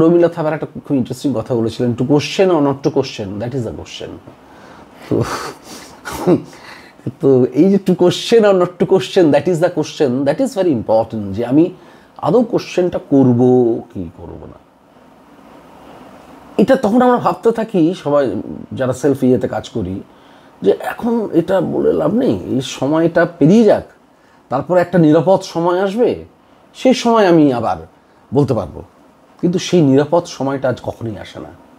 রবীন্দ্রনাথ আবার একটা খুব ইন্টারেস্টিং কথা বলেছিলেন to question or not to question that is the question তো তো এই যে টু কোশ্চেন আর not to question that is the question that is very important যে আমি আদৌ কোশ্চেনটা করব কি করব না এটা তখন আমরা ভাবতে থাকি সবাই যারা সেলফ ইয়েতে কাজ করি যে এখন এটা বলে লাভ নেই এই সময়টা পেরিয়ে যাক তারপরে একটা নিরাপদ সময় আসবে সেই সময় আমি আবার বলতে পারবো কিন্তু সেই নিরাপদ সময়টা আজ কখনই আসে না